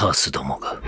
カースどもが。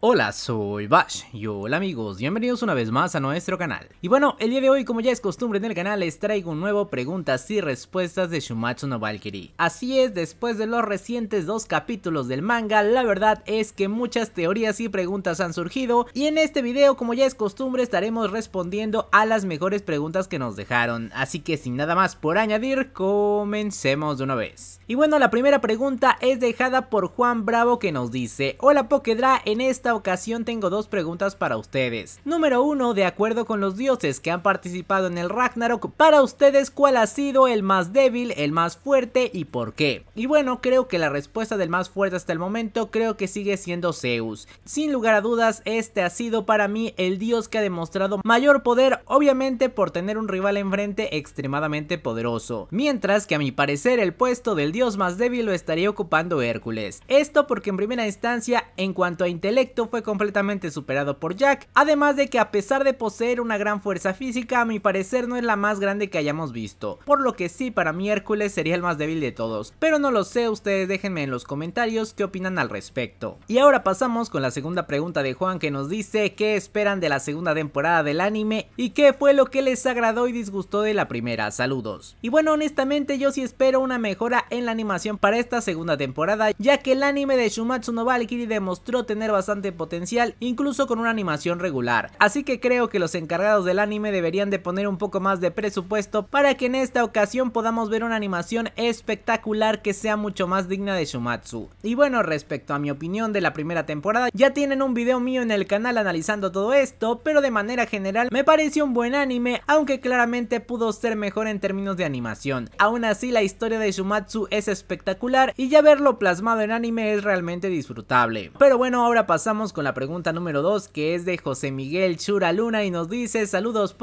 Hola, soy Bash y hola amigos, bienvenidos una vez más a nuestro canal. Y bueno, el día de hoy como ya es costumbre en el canal les traigo un nuevo preguntas y respuestas de Shumatsu no Valkyrie. Así es, después de los recientes dos capítulos del manga, la verdad es que muchas teorías y preguntas han surgido y en este video como ya es costumbre estaremos respondiendo a las mejores preguntas que nos dejaron. Así que sin nada más por añadir, comencemos de una vez. Y bueno, la primera pregunta es dejada por Juan Bravo que nos dice, hola Pokedra, en esta ocasión tengo dos preguntas para ustedes. Número uno, de acuerdo con los dioses que han participado en el Ragnarok, para ustedes cuál ha sido el más débil, el más fuerte y por qué. Y bueno, creo que la respuesta del más fuerte hasta el momento creo que sigue siendo Zeus. Sin lugar a dudas, este ha sido para mí el dios que ha demostrado mayor poder, obviamente por tener un rival enfrente extremadamente poderoso. Mientras que a mi parecer el puesto del dios más débil lo estaría ocupando Hércules. Esto porque en primera instancia, en cuanto a intelecto, fue completamente superado por Jack, además de que a pesar de poseer una gran fuerza física, a mi parecer no es la más grande que hayamos visto, por lo que sí para mí Hércules sería el más débil de todos, pero no lo sé, ustedes déjenme en los comentarios qué opinan al respecto. Y ahora pasamos con la segunda pregunta de Juan que nos dice qué esperan de la segunda temporada del anime y qué fue lo que les agradó y disgustó de la primera, saludos. Y bueno, honestamente yo sí espero una mejora en la animación para esta segunda temporada, ya que el anime de Shumatsu no Valkyrie demostró tener bastante potencial, incluso con una animación regular. Así que creo que los encargados del anime deberían de poner un poco más de presupuesto para que en esta ocasión podamos ver una animación espectacular que sea mucho más digna de Shumatsu. Y bueno, respecto a mi opinión de la primera temporada, ya tienen un video mío en el canal analizando todo esto, pero de manera general me pareció un buen anime, aunque claramente pudo ser mejor en términos de animación. Aún así, la historia de Shumatsu es espectacular y ya verlo plasmado en anime es realmente disfrutable. Pero bueno, ahora pasamos con la pregunta número 2 que es de José Miguel Chura Luna y nos dice saludos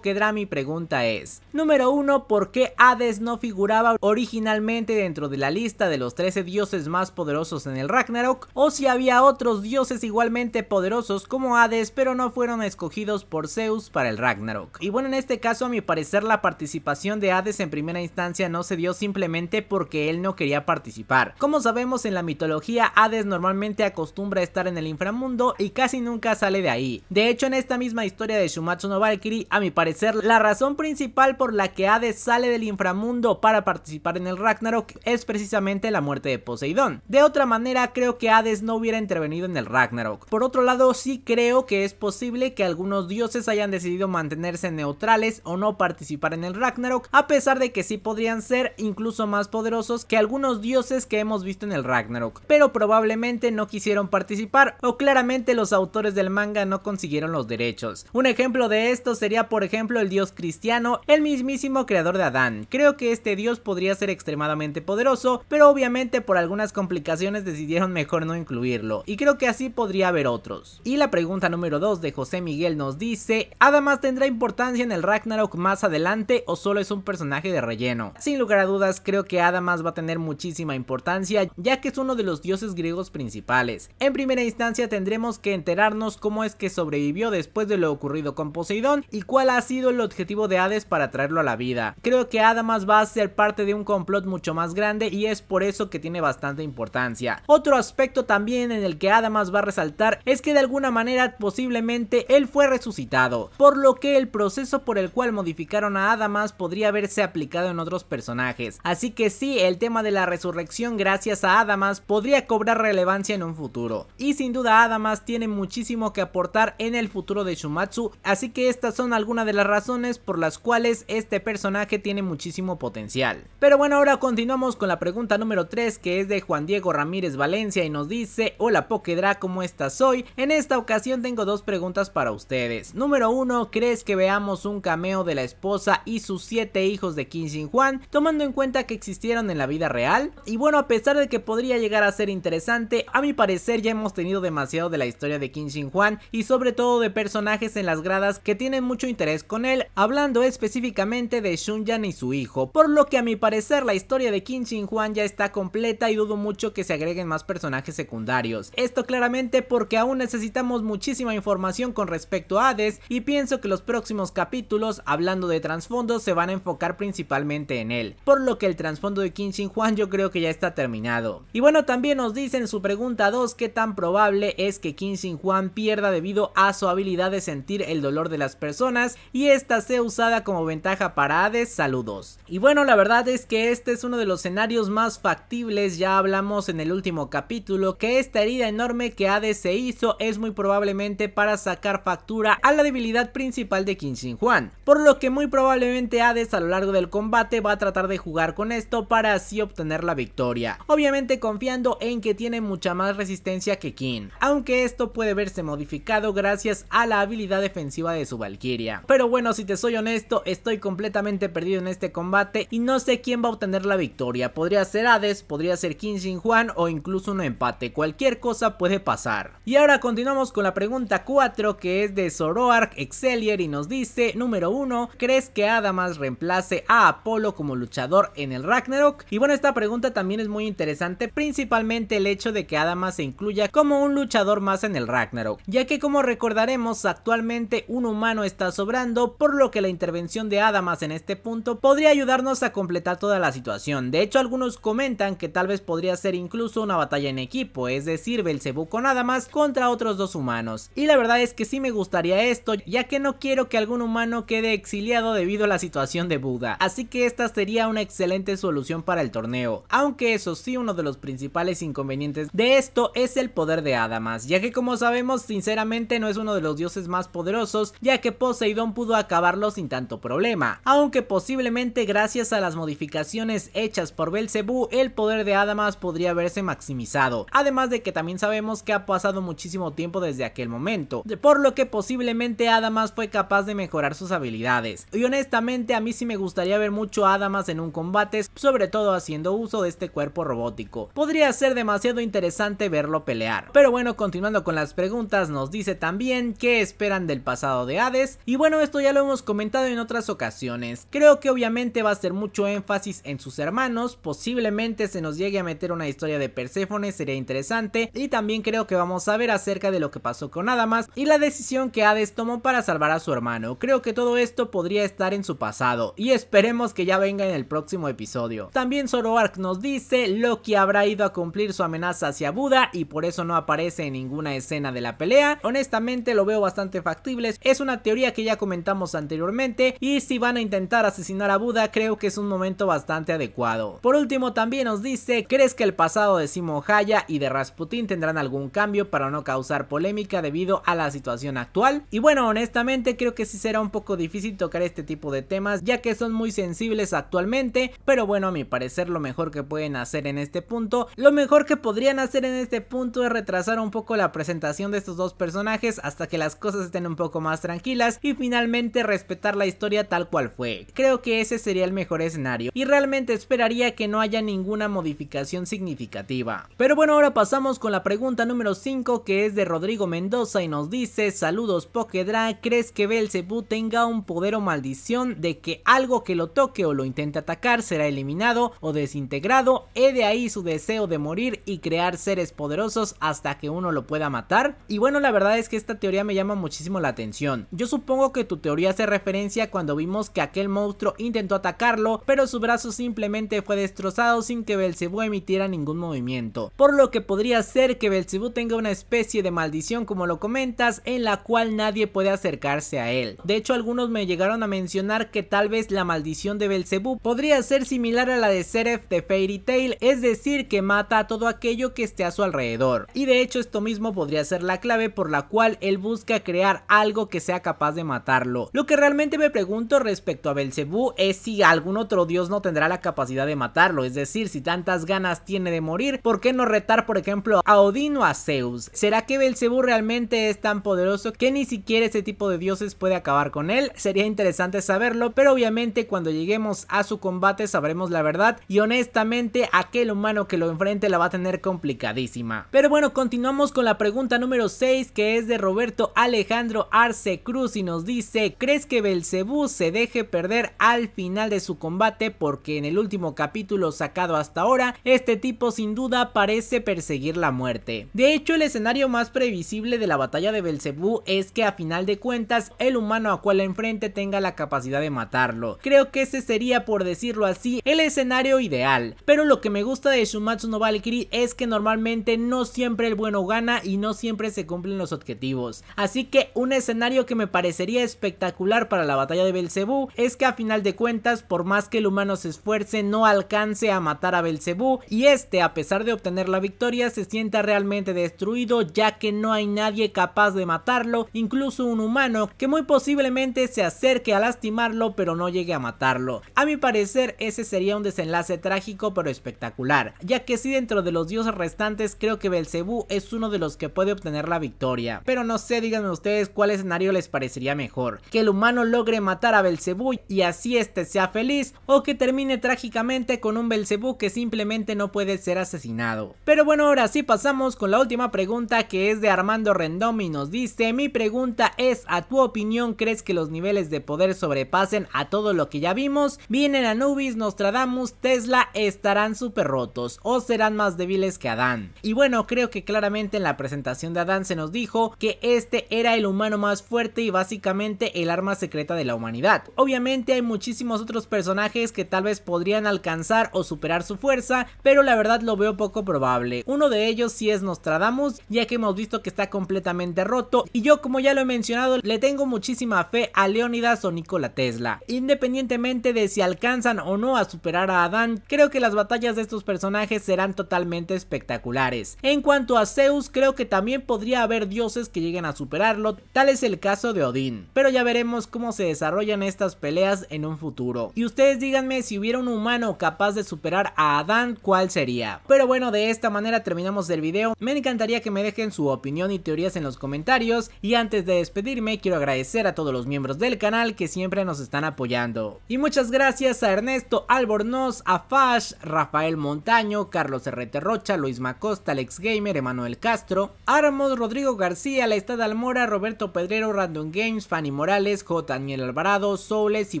Mi pregunta es número 1 ¿por qué Hades no figuraba originalmente dentro de la lista de los 13 dioses más poderosos en el Ragnarok o si había otros dioses igualmente poderosos como Hades pero no fueron escogidos por Zeus para el Ragnarok? Y bueno en este caso a mi parecer la participación de Hades en primera instancia no se dio simplemente porque él no quería participar. Como sabemos en la mitología Hades normalmente acostumbra a estar en el inframundo y casi nunca sale de ahí. De hecho, en esta misma historia de Shumatsu no Valkyrie, a mi parecer, la razón principal por la que Hades sale del inframundo para participar en el Ragnarok es precisamente la muerte de Poseidón. De otra manera, creo que Hades no hubiera intervenido en el Ragnarok. Por otro lado, sí creo que es posible que algunos dioses hayan decidido mantenerse neutrales o no participar en el Ragnarok, a pesar de que sí podrían ser incluso más poderosos que algunos dioses que hemos visto en el Ragnarok, pero probablemente no quisieron participar o claramente los autores del manga no consiguieron los derechos. Un ejemplo de esto sería por ejemplo el dios cristiano, el mismísimo creador de Adán. Creo que este dios podría ser extremadamente poderoso, pero obviamente por algunas complicaciones decidieron mejor no incluirlo, y creo que así podría haber otros. Y la pregunta número 2 de José Miguel nos dice, además tendrá importancia en el Ragnarok más adelante o solo es un personaje de relleno? Sin lugar a dudas creo que Adamas va a tener muchísima importancia ya que es uno de los dioses griegos principales. En primera instancia tendrá tendremos que enterarnos cómo es que sobrevivió después de lo ocurrido con Poseidón y cuál ha sido el objetivo de Hades para traerlo a la vida. Creo que Adamas va a ser parte de un complot mucho más grande y es por eso que tiene bastante importancia. Otro aspecto también en el que Adamas va a resaltar es que de alguna manera posiblemente él fue resucitado, por lo que el proceso por el cual modificaron a Adamas podría haberse aplicado en otros personajes. Así que sí, el tema de la resurrección gracias a Adamas podría cobrar relevancia en un futuro. Y sin duda Adamas más tiene muchísimo que aportar en el futuro de Shumatsu, así que estas son algunas de las razones por las cuales este personaje tiene muchísimo potencial. Pero bueno, ahora continuamos con la pregunta número 3 que es de Juan Diego Ramírez Valencia y nos dice, hola Pokedra, ¿cómo estás hoy? En esta ocasión tengo dos preguntas para ustedes. Número 1, ¿crees que veamos un cameo de la esposa y sus siete hijos de Kim Juan, tomando en cuenta que existieron en la vida real? Y bueno, a pesar de que podría llegar a ser interesante, a mi parecer ya hemos tenido demasiado de la historia de Kim Shin Juan y sobre todo de personajes en las gradas que tienen mucho interés con él, hablando específicamente de Yan y su hijo, por lo que a mi parecer la historia de Kim Shin Juan ya está completa y dudo mucho que se agreguen más personajes secundarios. Esto claramente porque aún necesitamos muchísima información con respecto a Hades y pienso que los próximos capítulos, hablando de trasfondo, se van a enfocar principalmente en él, por lo que el trasfondo de Kim Shin Juan yo creo que ya está terminado. Y bueno, también nos dicen su pregunta 2 qué tan probable es que Kim sin Juan pierda debido a su habilidad de sentir el dolor de las personas y esta sea usada como ventaja para Hades. Saludos. Y bueno, la verdad es que este es uno de los escenarios más factibles, ya hablamos en el último capítulo que esta herida enorme que Hades se hizo es muy probablemente para sacar factura a la debilidad principal de Kim sin Juan, por lo que muy probablemente Hades a lo largo del combate va a tratar de jugar con esto para así obtener la victoria, obviamente confiando en que tiene mucha más resistencia que Kim. Aunque que esto puede verse modificado gracias a la habilidad defensiva de su Valkyria. Pero bueno, si te soy honesto, estoy completamente perdido en este combate y no sé quién va a obtener la victoria. Podría ser Hades, podría ser King Juan o incluso un empate, cualquier cosa puede pasar. Y ahora continuamos con la pregunta 4 que es de Zoroark Excelier y nos dice, número 1, ¿crees que Adamas reemplace a Apolo como luchador en el Ragnarok? Y bueno, esta pregunta también es muy interesante, principalmente el hecho de que Adamas se incluya como un luchador más en el Ragnarok, ya que como recordaremos actualmente un humano está sobrando, por lo que la intervención de Adamas en este punto podría ayudarnos a completar toda la situación. De hecho algunos comentan que tal vez podría ser incluso una batalla en equipo, es decir Belzebú con Adamas contra otros dos humanos. Y la verdad es que sí me gustaría esto, ya que no quiero que algún humano quede exiliado debido a la situación de Buda, así que esta sería una excelente solución para el torneo. Aunque eso sí, uno de los principales inconvenientes de esto es el poder de Adamas, ya que como sabemos sinceramente no es uno de los dioses más poderosos, ya que Poseidón pudo acabarlo sin tanto problema, aunque posiblemente gracias a las modificaciones hechas por Belcebú, el poder de Adamas podría haberse maximizado, además de que también sabemos que ha pasado muchísimo tiempo desde aquel momento, por lo que posiblemente Adamas fue capaz de mejorar sus habilidades, y honestamente a mí sí me gustaría ver mucho a Adamas en un combate, sobre todo haciendo uso de este cuerpo robótico, podría ser demasiado interesante verlo pelear, pero bueno continuando con las preguntas, nos dice también qué esperan del pasado de Hades. Y bueno, esto ya lo hemos comentado en otras ocasiones. Creo que obviamente va a ser mucho énfasis en sus hermanos. Posiblemente se nos llegue a meter una historia de Perséfone, sería interesante. Y también creo que vamos a ver acerca de lo que pasó con Adamas y la decisión que Hades tomó para salvar a su hermano. Creo que todo esto podría estar en su pasado y esperemos que ya venga en el próximo episodio. También Zoroark nos dice Loki habrá ido a cumplir su amenaza hacia Buda y por eso no aparece en ninguna escena de la pelea. Honestamente lo veo bastante factible. Es una teoría que ya comentamos anteriormente y si van a intentar asesinar a Buda creo que es un momento bastante adecuado. Por último también nos dice, ¿crees que el pasado de Simon Haya y de Rasputin tendrán algún cambio para no causar polémica debido a la situación actual? Y bueno, honestamente creo que sí será un poco difícil tocar este tipo de temas ya que son muy sensibles actualmente, pero bueno a mi parecer lo mejor que pueden hacer en este punto, lo mejor que podrían hacer en este punto es retrasar un poco la presentación de estos dos personajes hasta que las cosas estén un poco más tranquilas y finalmente respetar la historia tal cual fue. Creo que ese sería el mejor escenario y realmente esperaría que no haya ninguna modificación significativa. Pero bueno, ahora pasamos con la pregunta número 5 que es de Rodrigo Mendoza y nos dice, saludos Pokedra, ¿crees que Belzebú tenga un poder o maldición de que algo que lo toque o lo intente atacar será eliminado o desintegrado? He de ahí su deseo de morir y crear seres poderosos hasta que uno lo pueda matar. Y bueno, la verdad es que esta teoría me llama muchísimo la atención. Yo supongo que tu teoría hace referencia cuando vimos que aquel monstruo intentó atacarlo, pero su brazo simplemente fue destrozado sin que Belcebú emitiera ningún movimiento. Por lo que podría ser que Belcebú tenga una especie de maldición como lo comentas, en la cual nadie puede acercarse a él. De hecho, algunos me llegaron a mencionar que tal vez la maldición de Belcebú podría ser similar a la de Seref de Fairy Tail, es decir, que mata a todo aquello que esté a su alrededor. Y de hecho, esto mismo podría ser la clave por la cual él busca crear algo que sea capaz de matarlo. Lo que realmente me pregunto respecto a Belcebú es si algún otro dios no tendrá la capacidad de matarlo, es decir, si tantas ganas tiene de morir, ¿por qué no retar por ejemplo a Odín o a Zeus? ¿Será que Belcebú realmente es tan poderoso que ni siquiera ese tipo de dioses puede acabar con él? Sería interesante saberlo, pero obviamente cuando lleguemos a su combate sabremos la verdad y honestamente aquel humano que lo enfrente la va a tener complicadísima. Pero bueno, continuamos con la pregunta número 6 que es de Roberto Alejandro Arce Cruz y nos dice, ¿crees que Belcebú se deje perder al final de su combate? Porque en el último capítulo sacado hasta ahora, este tipo sin duda parece perseguir la muerte. De hecho, el escenario más previsible de la batalla de Belcebú es que a final de cuentas, el humano a cual enfrente tenga la capacidad de matarlo. Creo que ese sería, por decirlo así, el escenario ideal. Pero lo que me gusta de Shumatsu no Valkyrie es que normalmente no siempre el bueno gana y no siempre se cumplen los objetivos. Así que un escenario que me parecería espectacular para la batalla de Belcebú es que a final de cuentas, por más que el humano se esfuerce, no alcance a matar a Belcebú y este, a pesar de obtener la victoria, se sienta realmente destruido ya que no hay nadie capaz de matarlo, incluso un humano que muy posiblemente se acerque a lastimarlo pero no llegue a matarlo. A mi parecer ese sería un desenlace trágico pero espectacular, ya que si dentro de los dioses restantes creo que Belcebú es uno de de los que puede obtener la victoria. Pero no sé, díganme ustedes cuál escenario les parecería mejor. Que el humano logre matar a Belcebú y así este sea feliz o que termine trágicamente con un Belcebú que simplemente no puede ser asesinado. Pero bueno, ahora sí pasamos con la última pregunta que es de Armando Rendón y nos dice, mi pregunta es, ¿a tu opinión crees que los niveles de poder sobrepasen a todo lo que ya vimos? Vienen Anubis, Nostradamus, Tesla, estarán super rotos o serán más débiles que Adán. Y bueno, creo que claramente la presentación de Adán se nos dijo que este era el humano más fuerte y básicamente el arma secreta de la humanidad. Obviamente hay muchísimos otros personajes que tal vez podrían alcanzar o superar su fuerza, pero la verdad lo veo poco probable. Uno de ellos sí es Nostradamus, ya que hemos visto que está completamente roto y yo como ya lo he mencionado le tengo muchísima fe a Leonidas o Nikola Tesla. Independientemente de si alcanzan o no a superar a Adán, creo que las batallas de estos personajes serán totalmente espectaculares. En cuanto a Zeus, creo que también podría haber dioses que lleguen a superarlo, tal es el caso de Odín. Pero ya veremos cómo se desarrollan estas peleas en un futuro. Y ustedes díganme si hubiera un humano capaz de superar a Adán, ¿cuál sería? Pero bueno, de esta manera terminamos el video. Me encantaría que me dejen su opinión y teorías en los comentarios. Y antes de despedirme, quiero agradecer a todos los miembros del canal que siempre nos están apoyando. Y muchas gracias a Ernesto Albornoz, a Fash, Rafael Montaño, Carlos RT Rocha, Luis Macosta, Alex Gamer, Emanuel Castro, Castro, Armos, Rodrigo García, La Estad Almora, Roberto Pedrero, Random Games, Fanny Morales, J. Daniel Alvarado, Soules y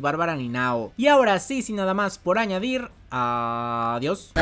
Bárbara Ninao. Y ahora sí, sin nada más por añadir, adiós.